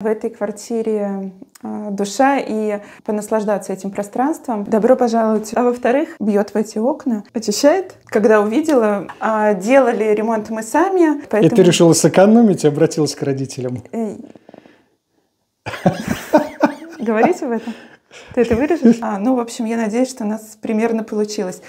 в этой квартире э, душа и понаслаждаться этим пространством. Добро пожаловать. А во-вторых, бьет в эти окна, очищает. Когда увидела, а, делали ремонт мы сами. Поэтому... И ты решила сэкономить и обратилась к родителям. Говорите об этом? Ты это вырежешь? А, ну, в общем, я надеюсь, что у нас примерно получилось.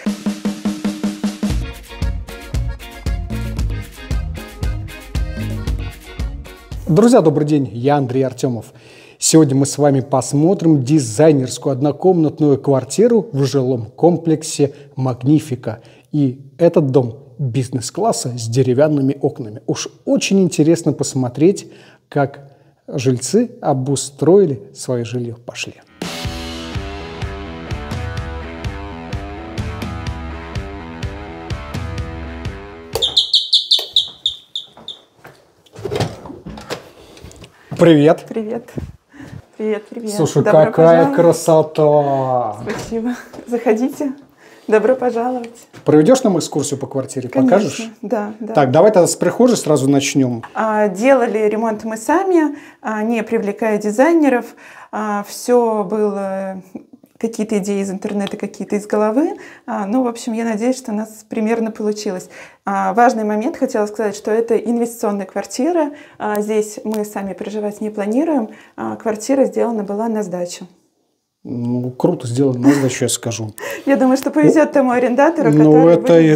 Друзья, добрый день, я Андрей Артемов. Сегодня мы с вами посмотрим дизайнерскую однокомнатную квартиру в жилом комплексе «Магнифика». И этот дом бизнес-класса с деревянными окнами. Уж очень интересно посмотреть, как жильцы обустроили свое жилье. Пошли. Привет. Привет. Привет, привет. Слушай, Добро какая пожаловать. красота! Спасибо. Заходите. Добро пожаловать. Проведешь нам экскурсию по квартире, Конечно, покажешь? Да, да. Так, давай тогда с прихожей сразу начнем. А, делали ремонт мы сами, а, не привлекая дизайнеров. А, Все было какие-то идеи из интернета, какие-то из головы. А, ну, в общем, я надеюсь, что у нас примерно получилось. А, важный момент, хотела сказать, что это инвестиционная квартира. А, здесь мы сами проживать не планируем. Квартира сделана была на сдачу. Ну, круто сделано, на сдачу я скажу. Я думаю, что повезет ну, тому арендатору, ну, который... Ну,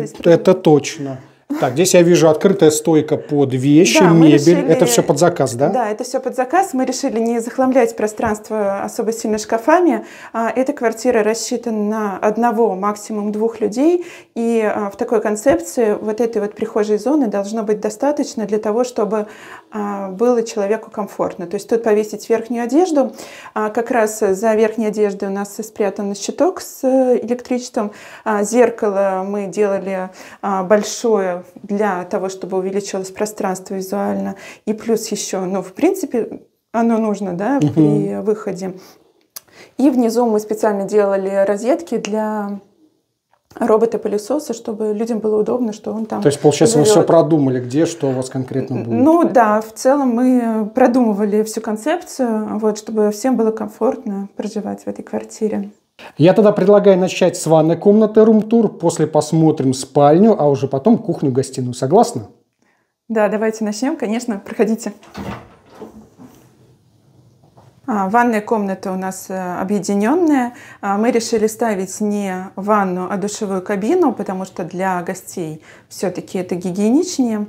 это, это точно. Так, здесь я вижу открытая стойка под вещи, да, мебель. Решили, это все под заказ, да? Да, это все под заказ. Мы решили не захламлять пространство особо сильно шкафами. А, эта квартира рассчитана на одного, максимум двух людей. И а, в такой концепции вот этой вот прихожей зоны должно быть достаточно для того, чтобы а, было человеку комфортно. То есть тут повесить верхнюю одежду. Как раз за верхней одеждой у нас спрятан щиток с э, электричеством. Зеркало мы делали большое для того, чтобы увеличилось пространство визуально. И плюс еще, ну, в принципе, оно нужно, да, угу. при выходе. И внизу мы специально делали розетки для робота-пылесоса, чтобы людям было удобно, что он там. То есть, получается, живет. вы все продумали, где что у вас конкретно будет? Ну да, в целом мы продумывали всю концепцию, вот, чтобы всем было комфортно проживать в этой квартире. Я тогда предлагаю начать с ванной комнаты рум тур, после посмотрим спальню, а уже потом кухню-гостиную. Согласна? Да, давайте начнем, конечно. Проходите. А, ванная комната у нас э, объединенная. А, мы решили ставить не ванну, а душевую кабину, потому что для гостей все-таки это гигиеничнее.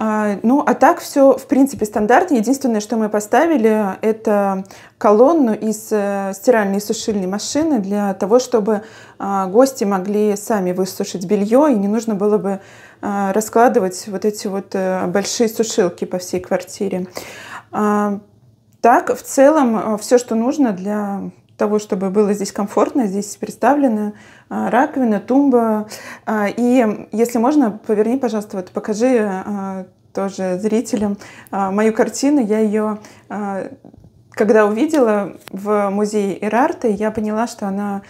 А, ну, а так все, в принципе, стандартно. Единственное, что мы поставили, это колонну из э, стиральной и сушильной машины для того, чтобы а, гости могли сами высушить белье, и не нужно было бы а, раскладывать вот эти вот э, большие сушилки по всей квартире. Так, в целом, э, все, что нужно для того, чтобы было здесь комфортно. Здесь представлена раковина, тумба. А, и если можно, поверни, пожалуйста, вот покажи а, тоже зрителям а, мою картину. Я ее, когда увидела в музее Эрарты, я поняла, что она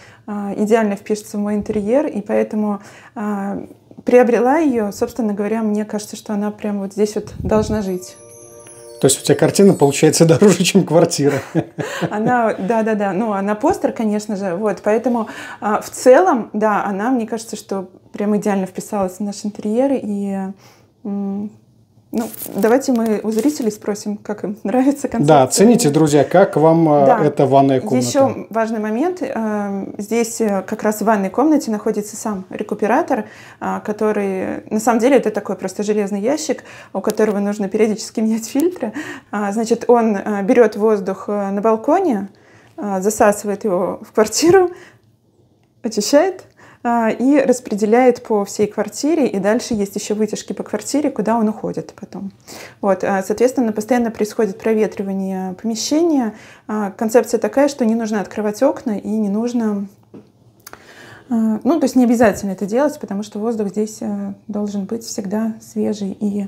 идеально впишется в мой интерьер, и поэтому приобрела ее. Собственно говоря, мне кажется, что она прямо вот здесь вот должна жить. То есть у тебя картина получается дороже, чем квартира. Она, да, да, да. Ну, она постер, конечно же. Вот, поэтому э, в целом, да, она, мне кажется, что прям идеально вписалась в наш интерьер и э, ну, давайте мы у зрителей спросим, как им нравится концепция. Да, оцените, друзья, как вам а, да. эта ванная комната. Еще важный момент. Э, здесь э, как раз в ванной комнате находится сам рекуператор, а, который... На самом деле это такой просто железный ящик, у которого нужно периодически менять фильтры. А, значит, он э, берет воздух на балконе, засасывает его в квартиру, очищает, а, и распределяет по всей квартире, и дальше есть еще вытяжки по квартире, куда он уходит потом. Вот, а, соответственно, постоянно происходит проветривание помещения. А, концепция такая, что не нужно открывать окна и не нужно ну, то есть не обязательно это делать, потому что воздух здесь э, должен быть всегда свежий и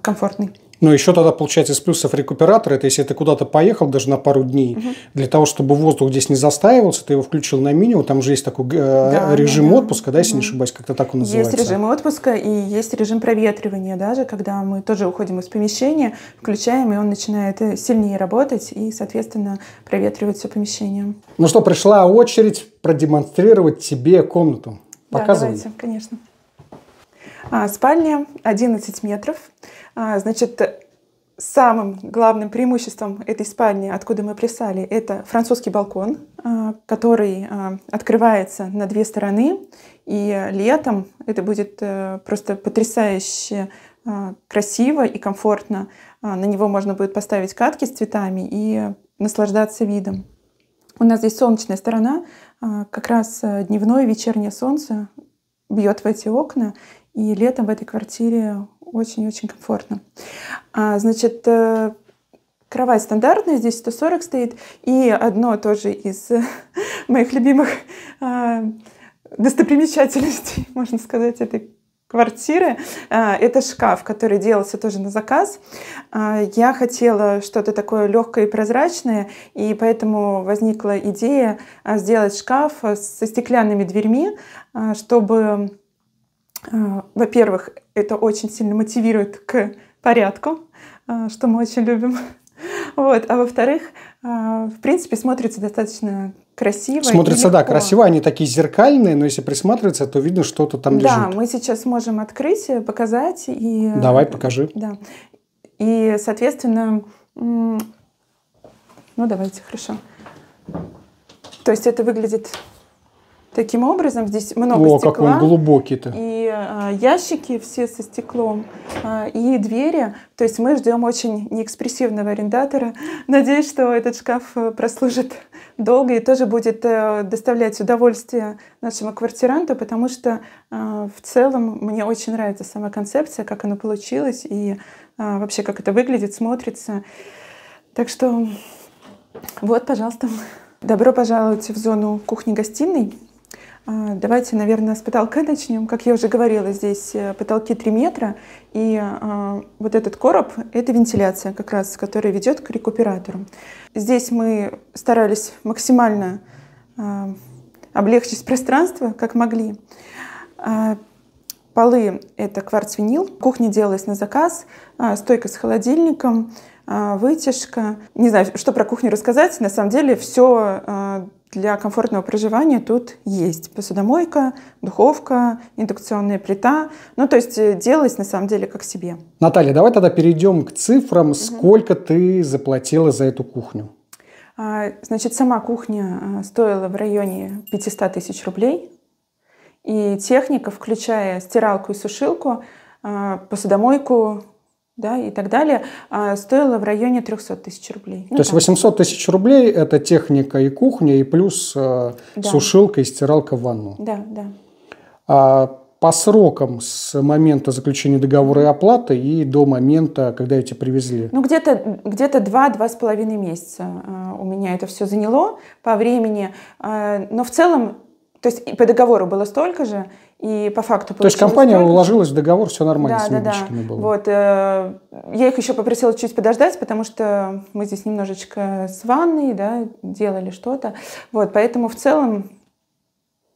комфортный. Но еще тогда, получается, из плюсов рекуператора, это если ты куда-то поехал даже на пару дней, угу. для того, чтобы воздух здесь не застаивался, ты его включил на минимум, там же есть такой э, да, режим да, отпуска, да, если угу. не ошибаюсь, как-то так он называется. Есть режим отпуска и есть режим проветривания даже, когда мы тоже уходим из помещения, включаем, и он начинает э, сильнее работать и, соответственно, проветривать все помещение. Ну что, пришла очередь продемонстрировать тебе комнату. Показывай. Да, давайте, конечно. А, спальня 11 метров. А, значит, самым главным преимуществом этой спальни, откуда мы прислали, это французский балкон, а, который а, открывается на две стороны. И летом это будет э, просто потрясающе красиво и комфортно. На него можно будет поставить катки с цветами и наслаждаться видом. У нас здесь солнечная сторона, как раз э, дневное вечернее солнце бьет в эти окна, и летом в этой квартире очень-очень комфортно. А, значит, э, кровать стандартная, здесь 140 стоит. И одно тоже из моих любимых а, достопримечательностей, можно сказать, этой квартиры. А, это шкаф, который делался тоже на заказ. А, я хотела что-то такое легкое и прозрачное, и поэтому возникла идея сделать шкаф со стеклянными дверьми, чтобы а, во-первых, это очень сильно мотивирует к порядку, а, что мы очень любим. Вот. А во-вторых, а, в принципе, смотрится достаточно красиво. Смотрится, да, красиво. Они такие зеркальные, но если присматриваться, то видно, что-то там да, лежит. Да, мы сейчас можем открыть, э, показать. И... Э, Давай, покажи. Да. И, соответственно, ну давайте, хорошо. То есть это выглядит Таким образом, здесь много О, стекла. какой глубокий-то. И а, ящики все со стеклом, а, и двери. То есть мы ждем очень неэкспрессивного арендатора. Надеюсь, что этот шкаф э, прослужит долго и тоже будет э, доставлять удовольствие нашему квартиранту, потому что э, в целом мне очень нравится сама концепция, как она получилась и э, вообще как это выглядит, смотрится. Так что вот, пожалуйста. Добро пожаловать в зону кухни-гостиной. А, давайте, наверное, с потолка начнем. Как я уже говорила, здесь э, потолки 3 метра, и а, вот этот короб — это вентиляция как раз, которая ведет к рекуператору. Здесь мы старались максимально а, облегчить пространство, как могли. Э, полы — это кварц-винил, кухня делалась на заказ, стойка с холодильником, вытяжка. Не знаю, что про кухню рассказать, на самом деле все для комфортного проживания тут есть. Посудомойка, духовка, индукционная плита. Ну, то есть э, делать на самом деле как себе. Наталья, давай тогда перейдем к цифрам. Угу. Сколько ты заплатила за эту кухню? А, значит, сама кухня э, стоила в районе 500 тысяч рублей. И техника, включая стиралку и сушилку, э, посудомойку, да, и так далее, а, стоило в районе 300 тысяч рублей. Ну, То есть 800 тысяч рублей – это техника и кухня, и плюс а, да. сушилка и стиралка в ванну. Да, да. А по срокам с момента заключения договора и оплаты и до момента, когда эти привезли? Ну, где-то где то где с половиной месяца а, у меня это все заняло по времени. Но в целом то есть по договору было столько же, и по факту То есть компания столько... уложилась в договор, все нормально да, с да, да. было. Вот, э, я их еще попросила чуть подождать, потому что мы здесь немножечко с ванной, да, делали что-то. Вот, поэтому в целом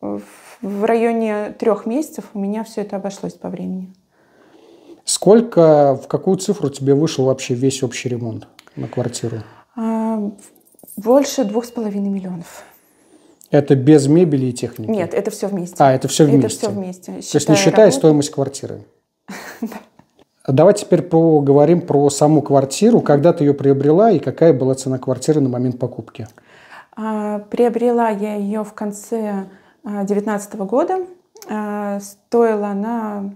в районе трех месяцев у меня все это обошлось по времени. Сколько, в какую цифру тебе вышел вообще весь общий ремонт на квартиру? А, больше двух с половиной миллионов. Это без мебели и техники? Нет, это все вместе. А, это все вместе. Это все вместе. Считая То есть не считая работу... стоимость квартиры? А давай теперь поговорим про саму квартиру. Когда ты ее приобрела и какая была цена квартиры на момент покупки? А, приобрела я ее в конце 2019 а, года. Стоила она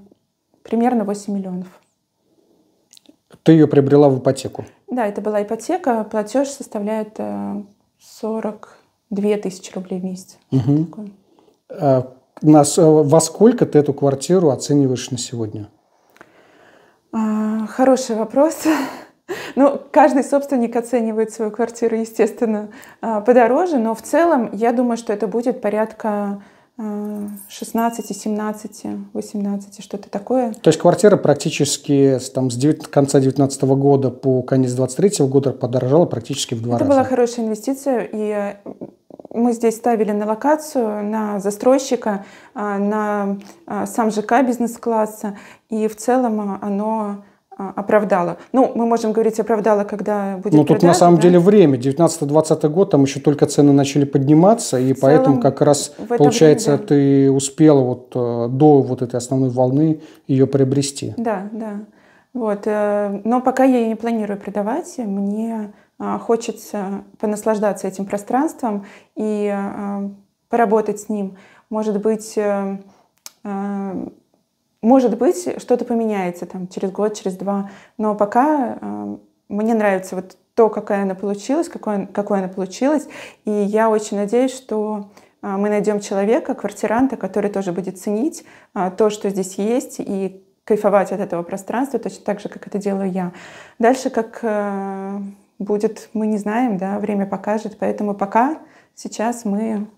примерно 8 миллионов. Ты ее приобрела в ипотеку? Да, это была ипотека. Платеж составляет 40 э, 2000 рублей в месяц. Угу. А, нас, э, во сколько ты эту квартиру оцениваешь на сегодня? А, хороший вопрос. Ну, каждый собственник оценивает свою квартиру, естественно, а, подороже, но в целом я думаю, что это будет порядка 16, 17, 18, что-то такое. То есть квартира практически там, с 9, конца 2019 года по конец 2023 года подорожала практически в два Это раза. Это была хорошая инвестиция, и э, мы здесь ставили на локацию, на застройщика, э, на э, сам ЖК бизнес-класса, и в целом оно а, оправдала. Ну, мы можем говорить оправдала, когда будет Ну, тут продажа, на самом да? деле время. 19-20 год, там еще только цены начали подниматься, и в поэтому как раз, получается, время, да. ты успела вот э, до вот этой основной волны ее приобрести. Да, да. Вот. Э, но пока я ее не планирую продавать, мне а, хочется понаслаждаться этим пространством и а, поработать с ним. Может быть, э, может быть, что-то поменяется там через год, через два, но пока э, мне нравится вот то, какая она получилась, какой, какой она получилась, и я очень надеюсь, что э, мы найдем человека, квартиранта, который тоже будет ценить э, то, что здесь есть, и кайфовать от этого пространства, точно так же, как это делаю я. Дальше как э, будет, мы не знаем, да, время покажет, поэтому пока сейчас мы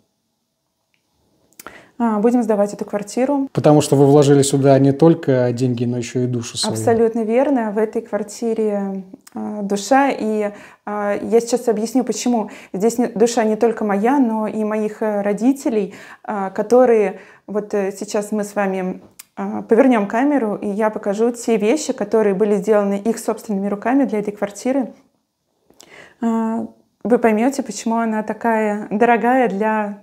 а, будем сдавать эту квартиру. Потому что вы вложили сюда не только деньги, но еще и душу свою. Абсолютно верно. В этой квартире а, душа, и а, я сейчас объясню, почему. Здесь душа не только моя, но и моих э, родителей, которые вот э, сейчас мы с вами повернем камеру, и я покажу те вещи, которые были сделаны их собственными руками для этой квартиры вы поймете, почему она такая дорогая для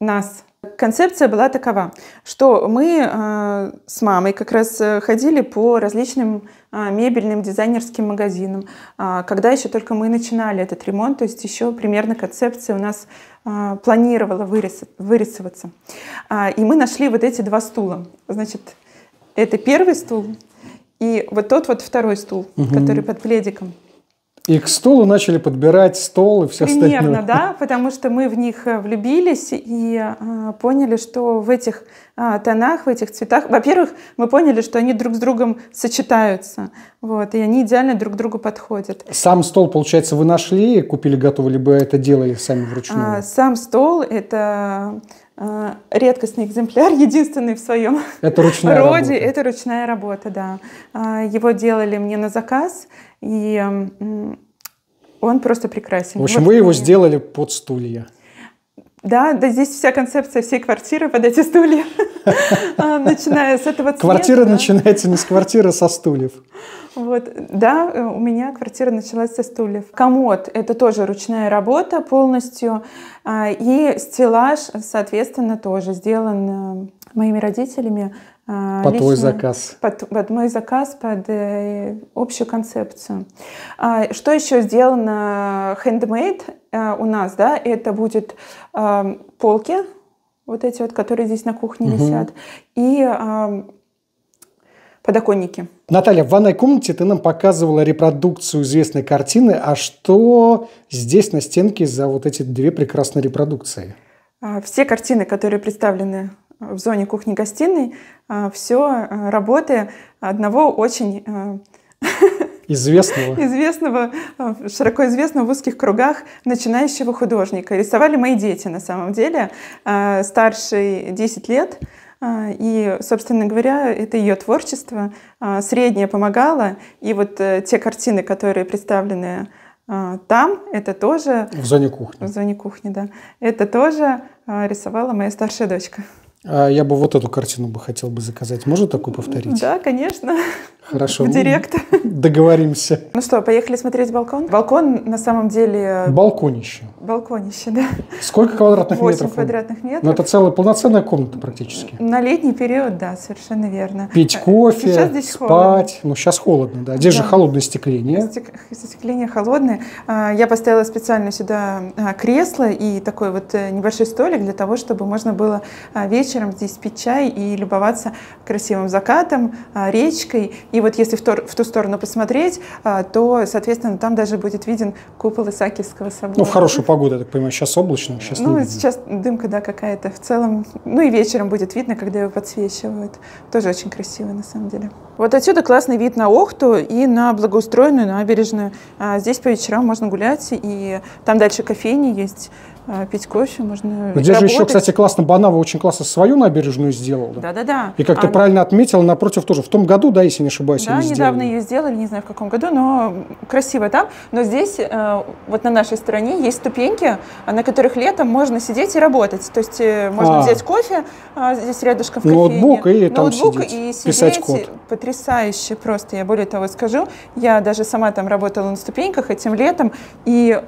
нас. Концепция была такова, что мы э, с мамой как раз э, ходили по различным э, мебельным дизайнерским магазинам, а, когда еще только мы начинали этот ремонт, то есть еще примерно концепция у нас планировала вырисоваться. А, и мы нашли вот эти два стула. Значит, это первый стул и вот тот вот второй стул, угу. который под пледиком. И к стулу начали подбирать стол и все Примерно, остальное. Примерно, да, потому что мы в них э, влюбились и э, поняли, что в этих э, тонах, в этих цветах, во-первых, мы поняли, что они друг с другом сочетаются, вот, и они идеально друг к другу подходят. Сам стол, получается, вы нашли, купили готовы, либо это делали сами вручную? А, сам стол — это Э, редкостный экземпляр, единственный в своем это ручная роде. Работа. Это ручная работа, да. А, его делали мне на заказ, и он просто прекрасен. В общем, вот вы его сделали под стулья. Да, да, здесь вся концепция всей квартиры под эти стулья, а, начиная с этого цвета. Квартира начинается не с квартиры, а со стульев. Вот, да, э, у меня квартира началась со стульев. Комод — это тоже ручная работа полностью, а, и стеллаж, соответственно, тоже сделан э, моими родителями. А, По лично, твой заказ. Под, под мой заказ, под э, общую концепцию. А, что еще сделано handmade э, у нас, да, это будет э, полки, вот эти вот, которые здесь на кухне угу. висят, и э, подоконники. Наталья, в ванной комнате ты нам показывала репродукцию известной картины. А что здесь на стенке за вот эти две прекрасные репродукции? А, все картины, которые представлены а, в зоне кухни-гостиной, а, все работы одного очень известного. известного, широко известного в узких кругах начинающего художника. Рисовали мои дети на самом деле, старший 10 лет, а, и, собственно говоря, это ее творчество. А, среднее помогало. И вот э, те картины, которые представлены а, там, это тоже... В зоне кухни. В зоне кухни, да. Это тоже рисовала моя старшая дочка. я бы вот эту картину бы хотел бы заказать. Можно такую повторить? Да, конечно. Хорошо. В директ. Договоримся. Ну что, поехали смотреть балкон? Балкон на самом деле... Балконище. Балконище, да. Сколько квадратных 8 метров? 8 квадратных метров. Ну, это целая полноценная комната практически. На летний период, да, совершенно верно. Пить кофе, сейчас здесь спать. Холодно. Ну, сейчас холодно, да. Здесь да. же холодное стекление. Стекление холодное. А, я поставила специально сюда а, кресло и такой вот э, небольшой столик для того, чтобы можно было а, вечером здесь пить чай и любоваться красивым закатом, речкой и вот если в, тор, в ту сторону посмотреть, а, то, соответственно, там даже будет виден купол Исаакиевского собора. Ну, в хорошую погоду, я так понимаю, сейчас облачно, сейчас Ну, сейчас дымка, да, какая-то в целом. Ну, и вечером будет видно, когда его подсвечивают. Тоже очень красиво, на самом деле. Вот отсюда классный вид на Охту и на благоустроенную набережную. А, здесь по вечерам можно гулять, и там дальше кофейни есть. А, пить кофе, можно Но Здесь работать. же еще, кстати, классно, Банава очень классно свою набережную сделала. Да-да-да. И как Она... ты правильно отметила, напротив тоже. В том году, да, если не ошибаюсь, Да, недавно сделали. ее сделали, не знаю в каком году, но красиво там. Но здесь, э, вот на нашей стороне, есть ступеньки, а, на которых летом можно сидеть и работать. То есть э, можно а. взять кофе, а, здесь рядышком в кофейне. Ноутбук и там сидеть, и сидеть. Писать код. Потрясающе просто, я более того скажу. Я даже сама там работала на ступеньках этим летом, и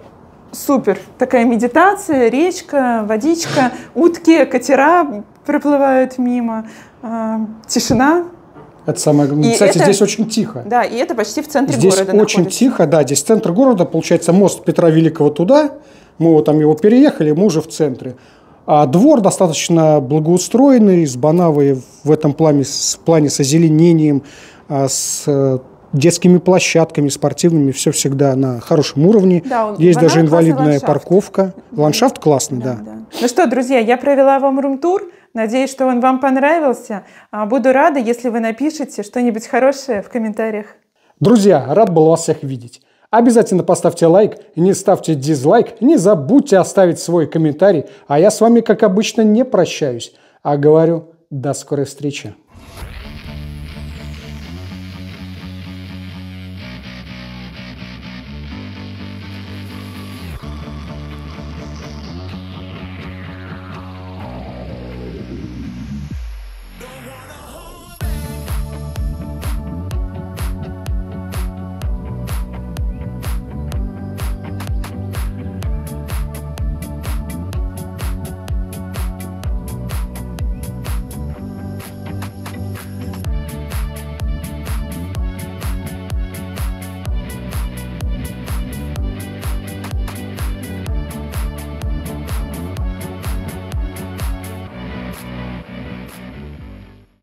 супер. Такая медитация, речка, водичка, утки, катера проплывают мимо, э, тишина. Это самое главное. И Кстати, это, здесь очень тихо. Да, и это почти в центре здесь города. Здесь очень находится. тихо, да. Здесь центр города, получается, мост Петра Великого туда. Мы вот там его переехали, мы уже в центре. А двор достаточно благоустроенный, с банавой в этом плане, с плане с озеленением, а, с э, детскими площадками спортивными, все всегда на хорошем уровне. Да, он, Есть даже инвалидная ландшафт. парковка. Ландшафт классный, да, да. да. Ну что, друзья, я провела вам рум-тур. Надеюсь, что он вам понравился. А, буду рада, если вы напишете что-нибудь хорошее в комментариях. Друзья, рад был вас всех видеть. Обязательно поставьте лайк, не ставьте дизлайк, не забудьте оставить свой комментарий, а я с вами, как обычно, не прощаюсь, а говорю до скорой встречи.